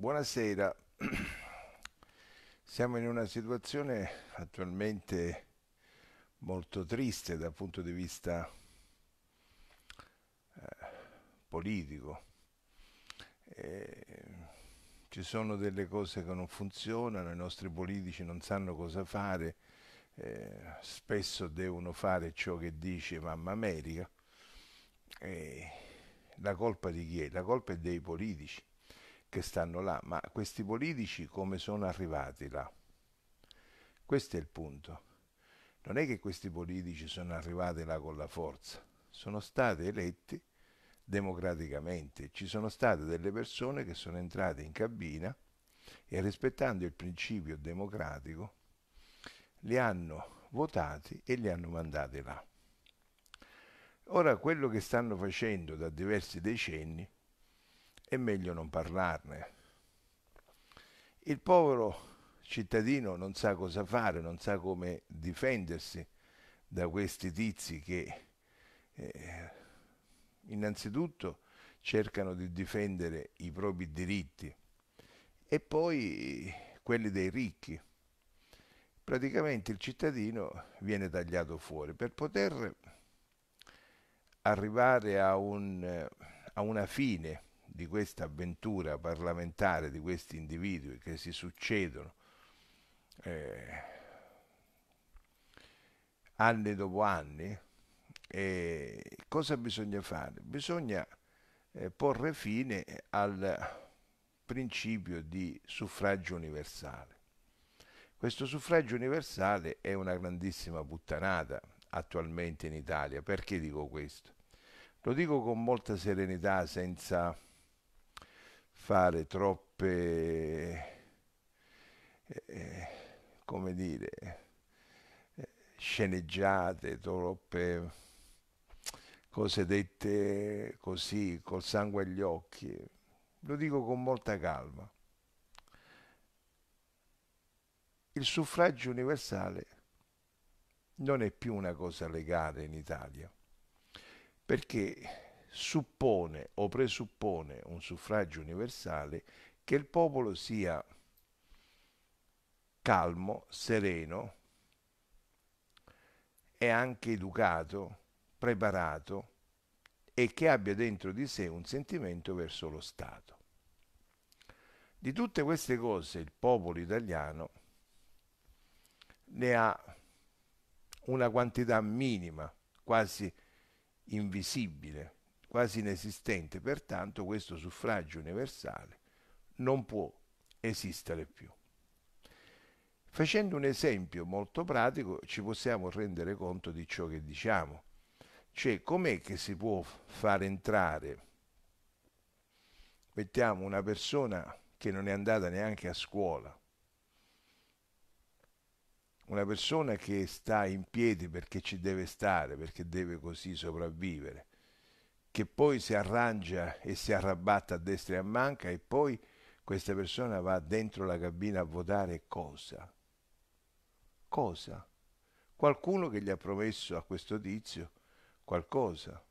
Buonasera, siamo in una situazione attualmente molto triste dal punto di vista eh, politico. Eh, ci sono delle cose che non funzionano, i nostri politici non sanno cosa fare, eh, spesso devono fare ciò che dice Mamma America. la colpa di chi è? La colpa è dei politici che stanno là, ma questi politici come sono arrivati là? Questo è il punto. Non è che questi politici sono arrivati là con la forza, sono stati eletti democraticamente, ci sono state delle persone che sono entrate in cabina e rispettando il principio democratico li hanno votati e li hanno mandati là. Ora quello che stanno facendo da diversi decenni è meglio non parlarne. Il povero cittadino non sa cosa fare, non sa come difendersi da questi tizi che eh, innanzitutto cercano di difendere i propri diritti e poi quelli dei ricchi. Praticamente il cittadino viene tagliato fuori per poter arrivare a, un, a una fine di questa avventura parlamentare di questi individui che si succedono eh, anni dopo anni, eh, cosa bisogna fare? Bisogna eh, porre fine al principio di suffragio universale. Questo suffragio universale è una grandissima puttanata attualmente in Italia. Perché dico questo? Lo dico con molta serenità, senza fare troppe, eh, come dire, eh, sceneggiate, troppe cose dette così, col sangue agli occhi. Lo dico con molta calma. Il suffragio universale non è più una cosa legale in Italia, perché suppone o presuppone un suffragio universale che il popolo sia calmo, sereno e anche educato, preparato e che abbia dentro di sé un sentimento verso lo Stato. Di tutte queste cose il popolo italiano ne ha una quantità minima, quasi invisibile quasi inesistente, pertanto questo suffragio universale non può esistere più. Facendo un esempio molto pratico ci possiamo rendere conto di ciò che diciamo, cioè com'è che si può far entrare, mettiamo una persona che non è andata neanche a scuola, una persona che sta in piedi perché ci deve stare, perché deve così sopravvivere, che poi si arrangia e si arrabbatta a destra e a manca e poi questa persona va dentro la cabina a votare cosa? Cosa? Qualcuno che gli ha promesso a questo tizio qualcosa.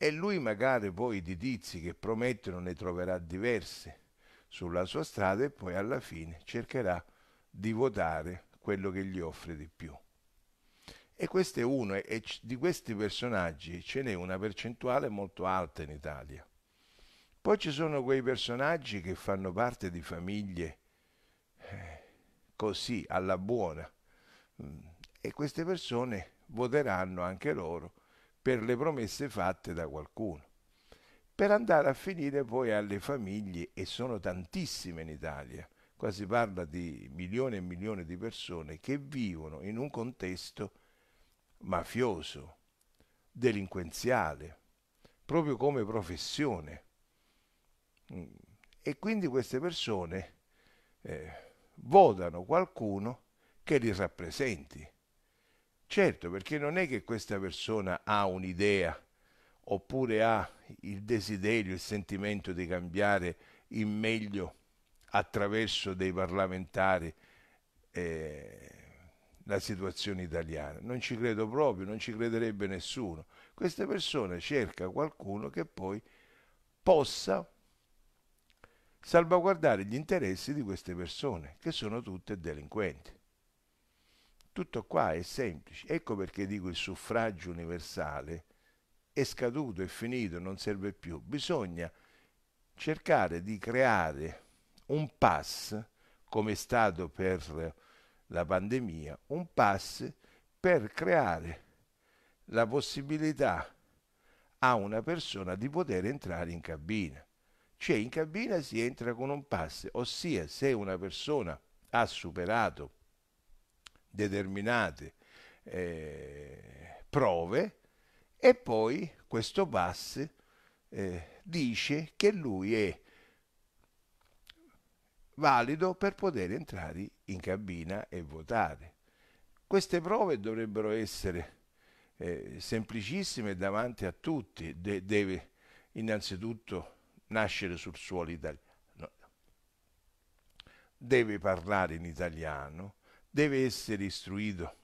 E lui magari poi di tizi che promettono ne troverà diverse sulla sua strada e poi alla fine cercherà di votare quello che gli offre di più. E questo è uno, e di questi personaggi ce n'è una percentuale molto alta in Italia. Poi ci sono quei personaggi che fanno parte di famiglie eh, così, alla buona, mm, e queste persone voteranno anche loro per le promesse fatte da qualcuno, per andare a finire poi alle famiglie, e sono tantissime in Italia, qua si parla di milioni e milioni di persone che vivono in un contesto mafioso, delinquenziale, proprio come professione. Mm. E quindi queste persone eh, votano qualcuno che li rappresenti. Certo, perché non è che questa persona ha un'idea oppure ha il desiderio, il sentimento di cambiare in meglio attraverso dei parlamentari eh, la situazione italiana. Non ci credo proprio, non ci crederebbe nessuno. Queste persone cercano qualcuno che poi possa salvaguardare gli interessi di queste persone, che sono tutte delinquenti. Tutto qua è semplice. Ecco perché dico il suffragio universale è scaduto, è finito, non serve più. Bisogna cercare di creare un pass, come è stato per la pandemia, un pass per creare la possibilità a una persona di poter entrare in cabina. Cioè in cabina si entra con un pass, ossia se una persona ha superato determinate eh, prove e poi questo pass eh, dice che lui è valido per poter entrare in cabina e votare. Queste prove dovrebbero essere eh, semplicissime davanti a tutti, De- deve innanzitutto nascere sul suolo italiano, deve parlare in italiano, deve essere istruito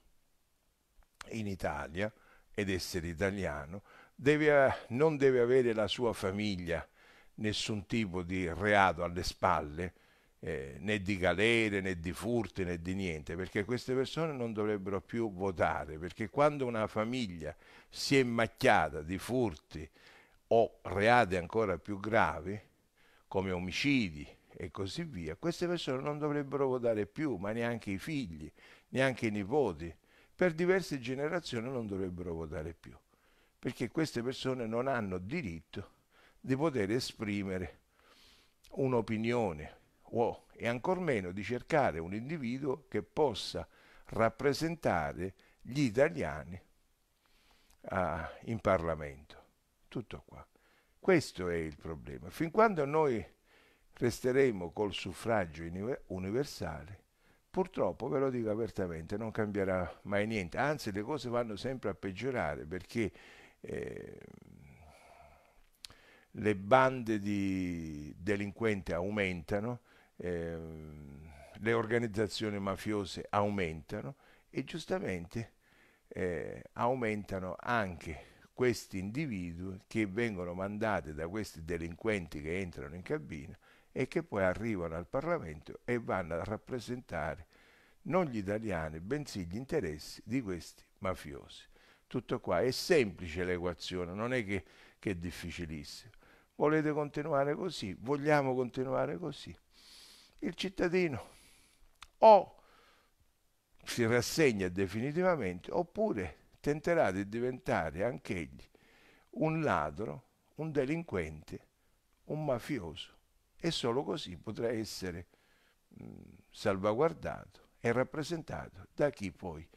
in Italia ed essere italiano, deve, non deve avere la sua famiglia nessun tipo di reato alle spalle, eh, né di galere, né di furti, né di niente, perché queste persone non dovrebbero più votare, perché quando una famiglia si è macchiata di furti o reati ancora più gravi, come omicidi e così via, queste persone non dovrebbero votare più, ma neanche i figli, neanche i nipoti, per diverse generazioni non dovrebbero votare più, perché queste persone non hanno diritto di poter esprimere un'opinione, o e ancor meno di cercare un individuo che possa rappresentare gli italiani a, ah, in Parlamento. Tutto qua. Questo è il problema. Fin quando noi resteremo col suffragio universale, purtroppo, ve lo dico apertamente, non cambierà mai niente. Anzi, le cose vanno sempre a peggiorare perché eh, le bande di delinquenti aumentano, eh, le organizzazioni mafiose aumentano e giustamente eh, aumentano anche questi individui che vengono mandati da questi delinquenti che entrano in cabina e che poi arrivano al Parlamento e vanno a rappresentare non gli italiani, bensì gli interessi di questi mafiosi. Tutto qua, è semplice l'equazione, non è che, che è difficilissimo. Volete continuare così? Vogliamo continuare così? il cittadino o si rassegna definitivamente oppure tenterà di diventare anch'egli un ladro, un delinquente, un mafioso e solo così potrà essere mh, salvaguardato e rappresentato da chi poi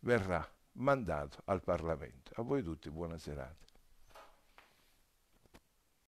verrà mandato al Parlamento. A voi tutti buona serata.